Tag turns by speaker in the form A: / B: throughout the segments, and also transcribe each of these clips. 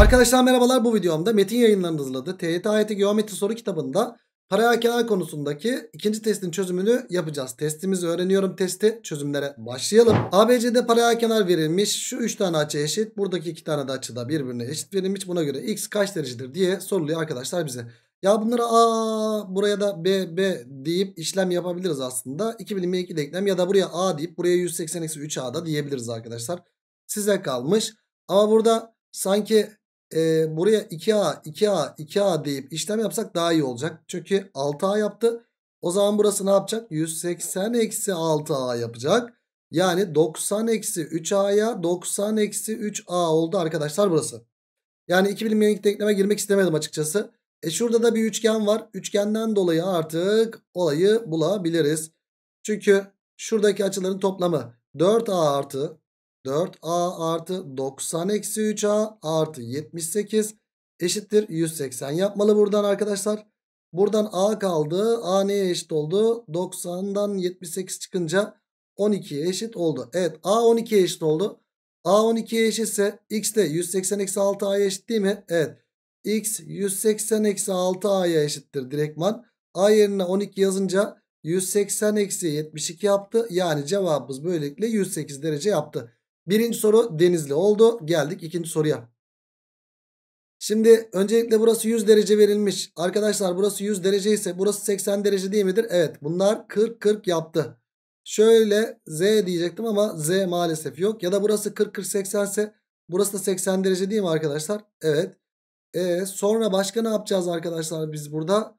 A: Arkadaşlar merhabalar bu videomda Metin yayınlarında hazırladı. TYT AYT Geometri Soru kitabında paralel kenar konusundaki ikinci testin çözümünü yapacağız. Testimizi öğreniyorum testi çözümlere başlayalım. ABC'de paralel kenar verilmiş şu 3 tane açı eşit buradaki 2 tane de açı da birbirine eşit verilmiş. Buna göre x kaç derecedir diye soruluyor arkadaşlar bize. Ya bunları a buraya da b b deyip işlem yapabiliriz aslında. 2 bilinme 2 denklem ya da buraya a deyip buraya 180 eksi 3 a da diyebiliriz arkadaşlar. Size kalmış. Ama burada sanki e, buraya 2A 2A 2A deyip işlem yapsak daha iyi olacak. Çünkü 6A yaptı. O zaman burası ne yapacak? 180 eksi 6A yapacak. Yani 90 eksi 3A'ya 90 eksi 3A oldu arkadaşlar burası. Yani 2 bilinmeyenlik denkleme girmek istemedim açıkçası. E şurada da bir üçgen var. Üçgenden dolayı artık olayı bulabiliriz. Çünkü şuradaki açıların toplamı 4A artı 4a artı 90 eksi 3a artı 78 eşittir 180 yapmalı buradan arkadaşlar. Buradan a kaldı. a neye eşit oldu? 90'dan 78 çıkınca 12'ye eşit oldu. Evet a 12'ye eşit oldu. a 12'ye eşitse x de 180 eksi 6a'ya eşit değil mi? Evet x 180 eksi 6a'ya eşittir direktman. a yerine 12 yazınca 180 eksi 72 yaptı. Yani cevabımız böylelikle 108 derece yaptı. Birinci soru denizli oldu. Geldik ikinci soruya. Şimdi öncelikle burası 100 derece verilmiş. Arkadaşlar burası 100 derece ise burası 80 derece değil midir? Evet bunlar 40-40 yaptı. Şöyle Z diyecektim ama Z maalesef yok. Ya da burası 40-40-80 ise burası da 80 derece değil mi arkadaşlar? Evet. E, sonra başka ne yapacağız arkadaşlar biz burada?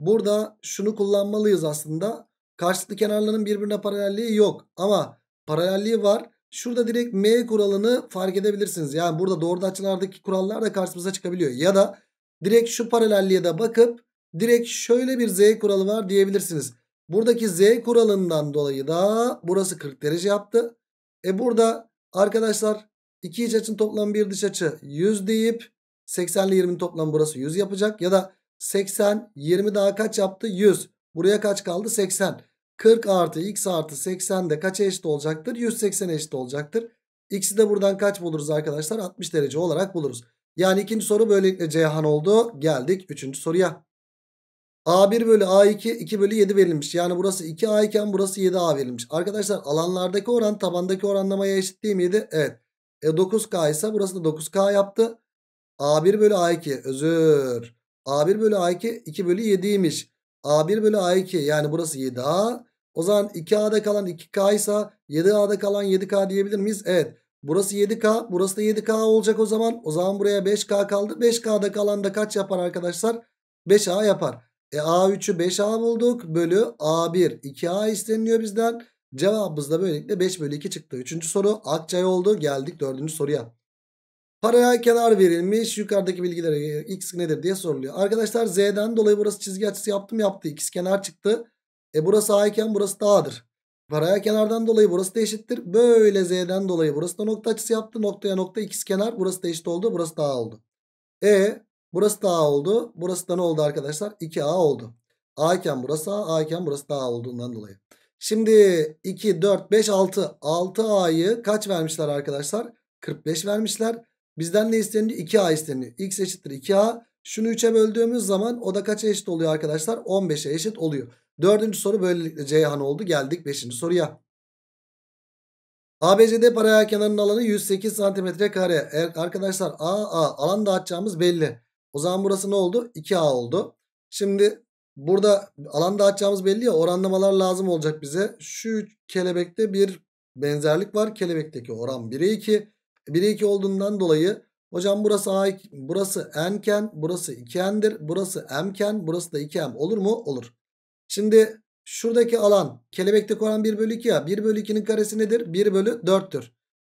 A: Burada şunu kullanmalıyız aslında. Karşılıklı kenarların birbirine paralelliği yok. Ama paralelliği var. Şurada direkt M kuralını fark edebilirsiniz. Yani burada doğrudan açılardaki kurallar da karşımıza çıkabiliyor. Ya da direkt şu paralelliğe de bakıp direkt şöyle bir Z kuralı var diyebilirsiniz. Buradaki Z kuralından dolayı da burası 40 derece yaptı. E burada arkadaşlar iki iç açın toplam bir dış açı 100 deyip 80 ile 20'nin toplam burası 100 yapacak. Ya da 80 20 daha kaç yaptı 100. Buraya kaç kaldı 80. 40 artı x artı 80 de kaça eşit olacaktır? 180 eşit olacaktır. X'i de buradan kaç buluruz arkadaşlar? 60 derece olarak buluruz. Yani ikinci soru böylelikle Ceyhan oldu. Geldik üçüncü soruya. A1 bölü A2 2 bölü 7 verilmiş. Yani burası 2A iken burası 7A verilmiş. Arkadaşlar alanlardaki oran tabandaki oranlamaya eşit değil miydi? Evet. E 9K ise burası da 9K yaptı. A1 bölü A2 özür. A1 bölü A2 2 bölü 7'ymiş. A1 bölü A2 yani burası 7A. O zaman 2A'da kalan 2K ise 7A'da kalan 7K diyebilir miyiz? Evet. Burası 7K. Burası da 7K olacak o zaman. O zaman buraya 5K kaldı. 5K'da kalan da kaç yapar arkadaşlar? 5A yapar. E A3'ü 5A bulduk. Bölü A1. 2A isteniliyor bizden. Cevabımız da böylelikle 5 bölü 2 çıktı. Üçüncü soru Akçay oldu. Geldik dördüncü soruya. Paraya kenar verilmiş. Yukarıdaki bilgilere x nedir diye soruluyor. Arkadaşlar z'den dolayı burası çizgi açısı yaptım yaptı. x kenar çıktı. E burası a iken burası da a'dır. Paraya kenardan dolayı burası da eşittir. Böyle z'den dolayı burası da nokta açısı yaptı. Noktaya nokta x kenar. Burası da eşit oldu. Burası da a oldu. E burası da a oldu. Burası da ne oldu arkadaşlar? 2a oldu. a iken burası a. a iken burası da a olduğundan dolayı. Şimdi 2, 4, 5, 6. 6a'yı kaç vermişler arkadaşlar? 45 vermişler. Bizden ne isteniyor? 2A isteniyor. X eşittir 2A. Şunu 3'e böldüğümüz zaman o da kaça eşit oluyor arkadaşlar? 15'e eşit oluyor. Dördüncü soru böylelikle Ceyhan oldu. Geldik beşinci soruya. ABCD paralel kenarının alanı 108 cm kare. Eğer arkadaşlar AA alan dağıtacağımız belli. O zaman burası ne oldu? 2A oldu. Şimdi burada alan dağıtacağımız belli ya oranlamalar lazım olacak bize. Şu kelebekte bir benzerlik var. Kelebekteki oran 1'e 2. 1'e 2 olduğundan dolayı hocam burası A, burası nken, burası 2n'dir. Burası mken, burası da 2m olur mu? Olur. Şimdi şuradaki alan kelebekteki olan 1 bölü 2 ya. 1 bölü 2'nin karesi nedir? 1 bölü 4'tür.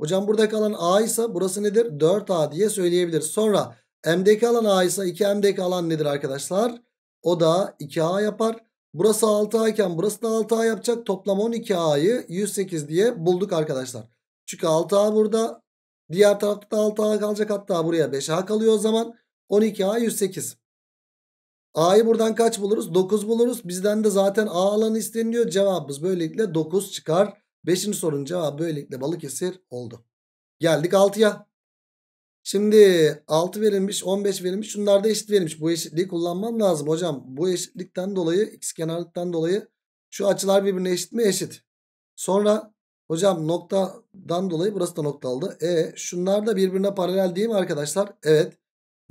A: Hocam buradaki alan A ise burası nedir? 4A diye söyleyebilir. Sonra M'deki alan A ise 2M'deki alan nedir arkadaşlar? O da 2A yapar. Burası 6A iken burası da 6A yapacak. Toplam 12A'yı 108 diye bulduk arkadaşlar. Çünkü 6A burada Diğer tarafta 6A kalacak hatta buraya 5A kalıyor o zaman. 12A 108. A'yı buradan kaç buluruz? 9 buluruz. Bizden de zaten A alanı isteniliyor. Cevabımız böylelikle 9 çıkar. 5. sorunun cevabı böylelikle Balıkesir oldu. Geldik 6'ya. Şimdi 6 verilmiş 15 verilmiş. Şunlar da eşit verilmiş. Bu eşitliği kullanmam lazım hocam. Bu eşitlikten dolayı x kenarlıktan dolayı şu açılar birbirine eşit mi? Eşit. Sonra Hocam noktadan dolayı burası da nokta noktalı. E şunlar da birbirine paralel değil mi arkadaşlar? Evet.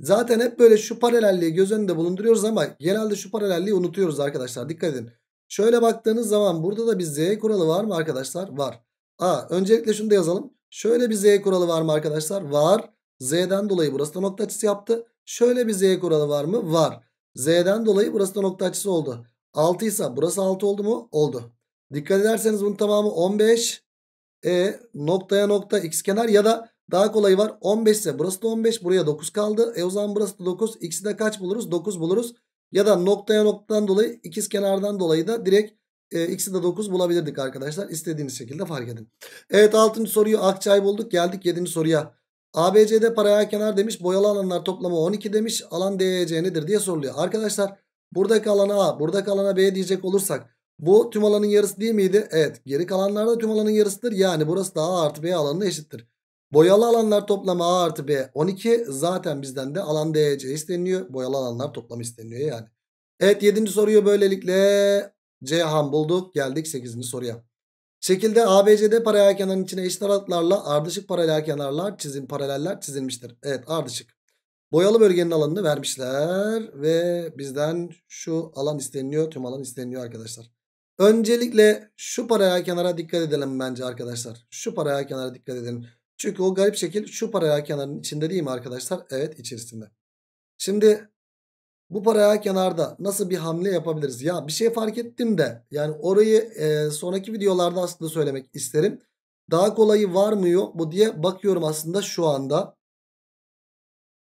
A: Zaten hep böyle şu paralelliği göz önünde bulunduruyoruz ama genelde şu paralelliği unutuyoruz arkadaşlar. Dikkat edin. Şöyle baktığınız zaman burada da bir z kuralı var mı arkadaşlar? Var. A öncelikle şunu da yazalım. Şöyle bir z kuralı var mı arkadaşlar? Var. Z'den dolayı burası da nokta açısı yaptı. Şöyle bir z kuralı var mı? Var. Z'den dolayı burası da nokta açısı oldu. 6 ise burası 6 oldu mu? Oldu. Dikkat ederseniz bunun tamamı 15. E noktaya nokta x kenar ya da daha kolayı var 15 ise burası da 15 buraya 9 kaldı. E o zaman burası da 9 x'i de kaç buluruz 9 buluruz. Ya da noktaya noktadan dolayı ikiz kenardan dolayı da direkt e, x'i de 9 bulabilirdik arkadaşlar. İstediğiniz şekilde fark edin. Evet 6. soruyu akçay bulduk geldik 7. soruya. ABC'de paraya kenar demiş. Boyalı alanlar toplamı 12 demiş. Alan DEC nedir diye soruluyor. Arkadaşlar buradaki alana A, buradaki alana B diyecek olursak bu tüm alanın yarısı değil miydi? Evet. Geri kalanlar da tüm alanın yarısıdır. Yani burası da A artı B alanına eşittir. Boyalı alanlar toplamı A artı B 12. Zaten bizden de alan DC isteniliyor. Boyalı alanlar toplamı isteniliyor yani. Evet 7. soruyu böylelikle Cihan bulduk. Geldik 8. soruya. Şekilde ABCD paralel kenarın içine eşit aralıklarla ardışık paralel kenarlar çizim paraleller çizilmiştir. Evet ardışık. Boyalı bölgenin alanını vermişler ve bizden şu alan isteniliyor tüm alan isteniliyor arkadaşlar. Öncelikle şu paraya kenara dikkat edelim bence arkadaşlar. Şu paraya kenara dikkat edelim. Çünkü o garip şekil şu paraya kenarın içinde değil mi arkadaşlar? Evet içerisinde. Şimdi bu paraya kenarda nasıl bir hamle yapabiliriz? Ya bir şey fark ettim de yani orayı e, sonraki videolarda aslında söylemek isterim. Daha kolayı var mı yok mu diye bakıyorum aslında şu anda.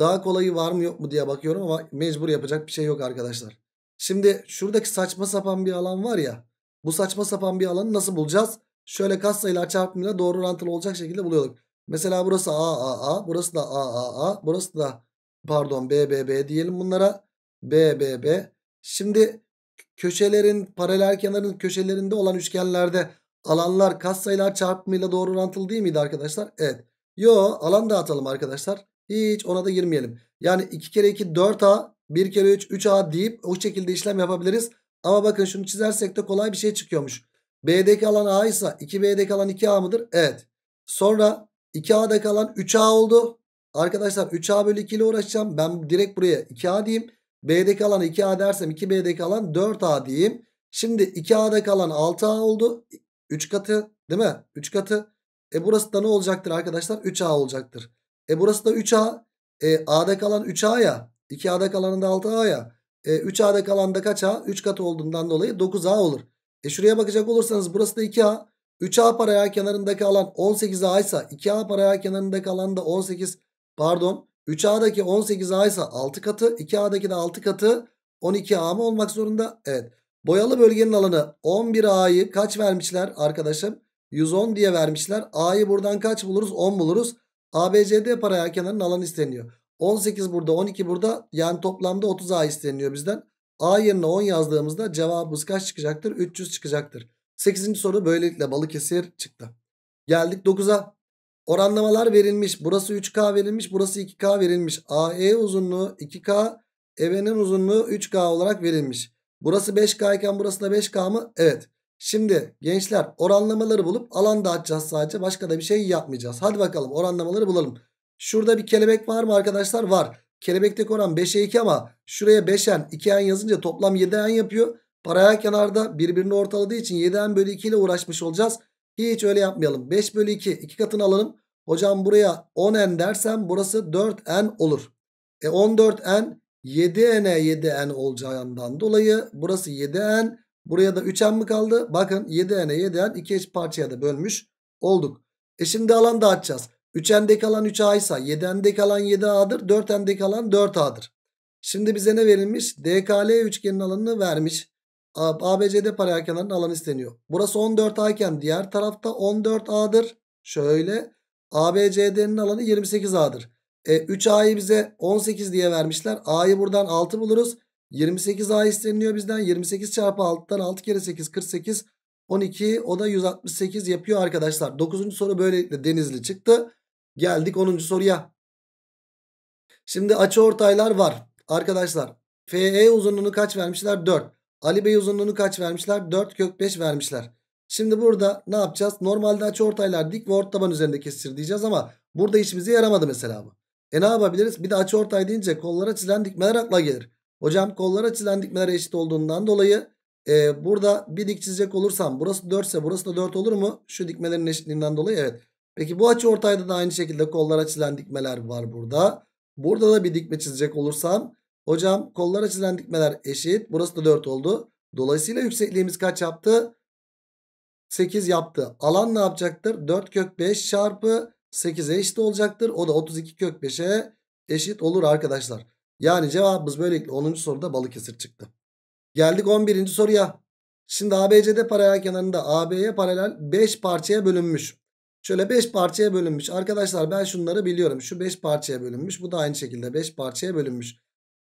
A: Daha kolayı var mı yok mu diye bakıyorum ama mecbur yapacak bir şey yok arkadaşlar. Şimdi şuradaki saçma sapan bir alan var ya. Bu saçma sapan bir alanı nasıl bulacağız? Şöyle katsayılar çarpımıyla doğru orantılı olacak şekilde buluyorduk. Mesela burası A, A, A. Burası da A, A, A. Burası da pardon B, B, B diyelim bunlara. B, B, B. Şimdi köşelerin, paralel kenarın köşelerinde olan üçgenlerde alanlar katsayılar çarpımıyla doğru orantılı değil miydi arkadaşlar? Evet. Yo alan dağıtalım arkadaşlar. Hiç ona da girmeyelim. Yani 2 kere 2 4A 1 kere 3 3A deyip o şekilde işlem yapabiliriz. Ama bakın şunu çizersek de kolay bir şey çıkıyormuş. B'deki alan A ise 2B'deki alan 2A mıdır? Evet. Sonra 2A'daki alan 3A oldu. Arkadaşlar 3A bölü 2 ile uğraşacağım. Ben direkt buraya 2A diyeyim. B'deki alan 2A dersem 2B'deki alan 4A diyeyim. Şimdi 2A'daki alan 6A oldu. 3 katı değil mi? 3 katı. E burası da ne olacaktır arkadaşlar? 3A olacaktır. E burası da 3A. E A'da kalan 3A ya. 2A'da kalanın da 6A ya. E, 3A'da kalan da kaç A? 3 kat olduğundan dolayı 9A olur. E şuraya bakacak olursanız burası da 2A. 3A paraya kenarındaki alan 18A ise 2A paraya kenarındaki alan da 18 pardon 3A'daki 18A ise 6 katı 2A'daki de 6 katı 12A mı olmak zorunda? Evet. Boyalı bölgenin alanı 11A'yı kaç vermişler arkadaşım? 110 diye vermişler. A'yı buradan kaç buluruz? 10 buluruz. ABCD paraya kenarının alanı isteniyor. 18 burada 12 burada yani toplamda 30A isteniyor bizden. A yerine 10 yazdığımızda cevabımız kaç çıkacaktır? 300 çıkacaktır. 8. soru böylelikle Balıkesir çıktı. Geldik 9'a. Oranlamalar verilmiş. Burası 3K verilmiş. Burası 2K verilmiş. AE uzunluğu 2K. EB'nin uzunluğu 3K olarak verilmiş. Burası 5K iken burası da 5K mı? Evet. Şimdi gençler oranlamaları bulup alan dağıtacağız sadece. Başka da bir şey yapmayacağız. Hadi bakalım oranlamaları bulalım. Şurada bir kelebek var mı arkadaşlar? Var. Kelebekteki oran 5'e 2 ama şuraya 5'en 2'en yazınca toplam 7'en yapıyor. Paralel kenarda birbirini ortaladığı için 7n bölü 2 ile uğraşmış olacağız. Hiç öyle yapmayalım. 5 bölü 2 iki katını alalım. Hocam buraya 10n dersem burası 4n olur. E 14n 7n'e 7n olacağından dolayı burası 7n. Buraya da 3n mi kaldı? Bakın 7n'e 7n iki eş parçaya da bölmüş olduk. E şimdi alan dağıtacağız. 3 ende kalan 3a ise 7 ende kalan 7a'dır. 4 ende kalan 4a'dır. Şimdi bize ne verilmiş? DKL üçgenin alanını vermiş. ABCD paralel alanı isteniyor. Burası 14A iken diğer tarafta 14A'dır. Şöyle ABCD'nin alanı 28A'dır. E, 3A'yı bize 18 diye vermişler. A'yı buradan 6 buluruz. 28A isteniliyor bizden. 28 çarpı 6'dan 6 kere 8 48 12 o da 168 yapıyor arkadaşlar. 9. soru böylelikle Denizli çıktı. Geldik 10. soruya. Şimdi açı ortaylar var. Arkadaşlar FE uzunluğunu kaç vermişler? 4. Ali Bey uzunluğunu kaç vermişler? 4 kök 5 vermişler. Şimdi burada ne yapacağız? Normalde açı ortaylar dik ve ort taban üzerinde kesişir diyeceğiz ama burada işimize yaramadı mesela bu. E ne yapabiliriz? Bir de açı ortay deyince kollara çizilen dikmeler akla gelir. Hocam kollara çizilen dikmeler eşit olduğundan dolayı e, burada bir dik çizecek olursam burası 4 ise burası da 4 olur mu? Şu dikmelerin eşitliğinden dolayı evet. Peki bu açı ortayda da aynı şekilde kollara çizilen dikmeler var burada. Burada da bir dikme çizecek olursam hocam kollara çizilen dikmeler eşit. Burası da 4 oldu. Dolayısıyla yüksekliğimiz kaç yaptı? 8 yaptı. Alan ne yapacaktır? 4 kök 5 çarpı 8'e eşit olacaktır. O da 32 kök 5'e eşit olur arkadaşlar. Yani cevabımız böylelikle 10. soruda Balıkesir çıktı. Geldik 11. soruya. Şimdi ABCD paralel kenarında AB'ye paralel 5 parçaya bölünmüş. Şöyle 5 parçaya bölünmüş. Arkadaşlar ben şunları biliyorum. Şu 5 parçaya bölünmüş. Bu da aynı şekilde 5 parçaya bölünmüş.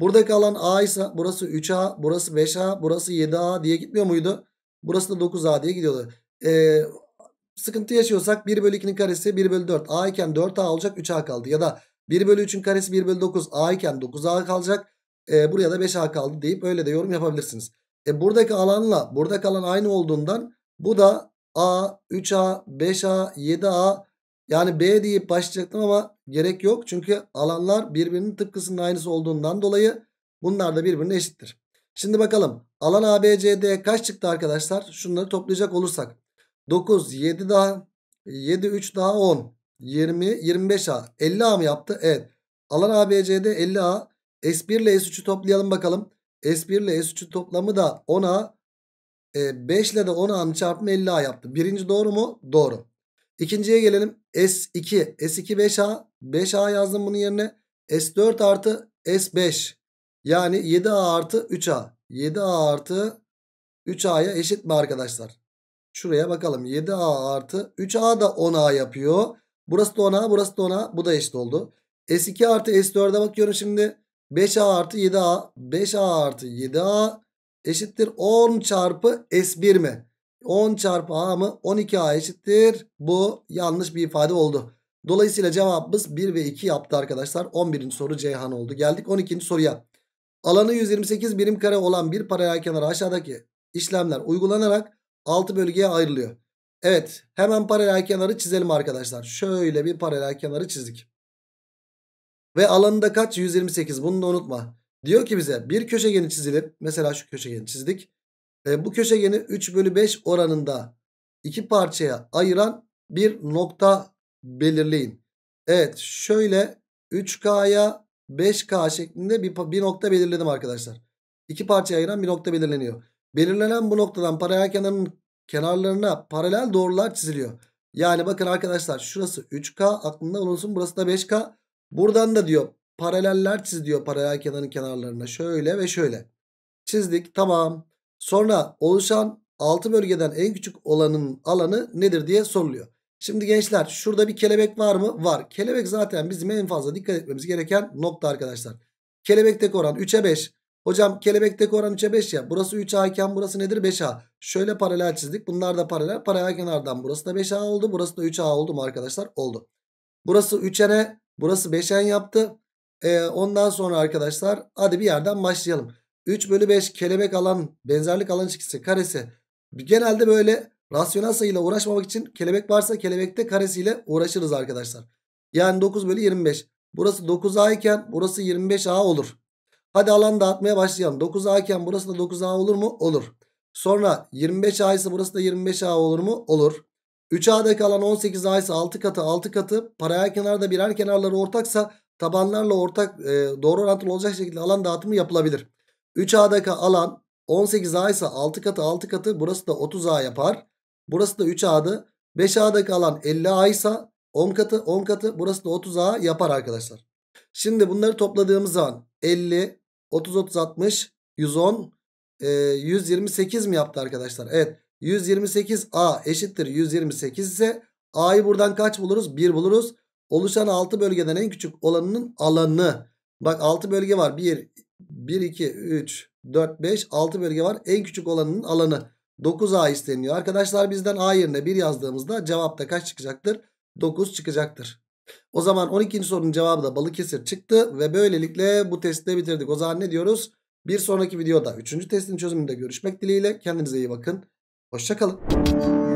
A: burada kalan A ise burası 3A, burası 5A, burası 7A diye gitmiyor muydu? Burası da 9A diye gidiyordu. Ee, sıkıntı yaşıyorsak 1 bölü 2'nin karesi 1 bölü 4 A iken 4A olacak 3A kaldı. Ya da 1 bölü 3'ün karesi 1 bölü 9 A iken 9A kalacak. E, buraya da 5A kaldı deyip öyle de yorum yapabilirsiniz. E, buradaki alanla burada kalan aynı olduğundan bu da A, 3A, 5A, 7A yani B deyip başlayacaktım ama gerek yok. Çünkü alanlar birbirinin tıpkısının aynısı olduğundan dolayı bunlar da birbirine eşittir. Şimdi bakalım alan ABCD kaç çıktı arkadaşlar? Şunları toplayacak olursak. 9, 7 daha, 7, 3 daha 10, 20, 25A, 50A mı yaptı? Evet. Alan ABCD 50A. S1 ile S3'ü toplayalım bakalım. S1 ile S3'ün toplamı da 10A e, 5 ile de 10A'nın çarpımı 50A yaptı. Birinci doğru mu? Doğru. İkinciye gelelim. S2. S2 5A. 5A yazdım bunun yerine. S4 artı S5. Yani 7A artı 3A. 7A artı 3A'ya eşit mi arkadaşlar? Şuraya bakalım. 7A artı 3A da 10A yapıyor. Burası da 10A burası da 10A. Bu da eşit oldu. S2 artı S4'e bakıyorum şimdi. 5A artı 7A. 5A artı 7A eşittir 10 çarpı S1 mi? 10 çarpı A mı? 12A eşittir. Bu yanlış bir ifade oldu. Dolayısıyla cevabımız 1 ve 2 yaptı arkadaşlar. 11. soru Ceyhan oldu. Geldik 12. soruya. Alanı 128 birim kare olan bir paralel kenara aşağıdaki işlemler uygulanarak 6 bölgeye ayrılıyor. Evet hemen paralel kenarı çizelim arkadaşlar. Şöyle bir paralel kenarı çizdik. Ve alanında kaç? 128 bunu da unutma. Diyor ki bize bir köşegeni çizilip Mesela şu köşegeni çizdik. E, bu köşegeni 3 bölü 5 oranında iki parçaya ayıran bir nokta belirleyin. Evet şöyle 3K'ya 5K şeklinde bir, bir nokta belirledim arkadaşlar. İki parçaya ayıran bir nokta belirleniyor. Belirlenen bu noktadan paralel kenarının kenarlarına paralel doğrular çiziliyor. Yani bakın arkadaşlar şurası 3K aklında bulunsun burası da 5K. Buradan da diyor paraleller çiz diyor paralel kenarın kenarlarına. Şöyle ve şöyle. Çizdik tamam. Sonra oluşan altı bölgeden en küçük olanın alanı nedir diye soruluyor. Şimdi gençler şurada bir kelebek var mı? Var. Kelebek zaten bizim en fazla dikkat etmemiz gereken nokta arkadaşlar. Kelebekteki oran 3'e 5. Hocam kelebekteki oran 3'e 5 ya. Burası 3A iken burası nedir? 5A. Şöyle paralel çizdik. Bunlar da paralel. Paralel kenardan burası da 5A oldu. Burası da 3A oldu mu arkadaşlar? Oldu. Burası 3N'e burası 5N yaptı. E, ondan sonra arkadaşlar hadi bir yerden başlayalım. 3 bölü 5 kelebek alan benzerlik alan ilişkisi karesi. Genelde böyle rasyonel sayıyla uğraşmamak için kelebek varsa kelebekte karesiyle uğraşırız arkadaşlar. Yani 9 bölü 25. Burası 9A iken burası 25A olur. Hadi alan dağıtmaya başlayalım. 9A iken burası da 9A olur mu? Olur. Sonra 25A ise burası da 25A olur mu? Olur. 3A'da kalan 18A ise 6 katı 6 katı paraya kenarda birer kenarları ortaksa tabanlarla ortak e, doğru orantılı olacak şekilde alan dağıtımı yapılabilir. 3A'daki alan 18A ise 6 katı 6 katı burası da 30A yapar. Burası da 3A'dı. 5A'daki alan 50A ise 10 katı 10 katı burası da 30A yapar arkadaşlar. Şimdi bunları topladığımız zaman 50, 30, 30, 60, 110, e, 128 mi yaptı arkadaşlar? Evet 128A eşittir 128 ise A'yı buradan kaç buluruz? 1 buluruz. Oluşan 6 bölgeden en küçük olanının alanı. Bak 6 bölge var. 1, 1, 2, 3, 4, 5, 6 bölge var. En küçük olanının alanı. 9A isteniyor. Arkadaşlar bizden A yerine 1 yazdığımızda cevapta kaç çıkacaktır? 9 çıkacaktır. O zaman 12. sorunun cevabı da Balıkesir çıktı ve böylelikle bu testi bitirdik. O zaman ne diyoruz? Bir sonraki videoda 3. testin çözümünde görüşmek dileğiyle. Kendinize iyi bakın. Hoşçakalın.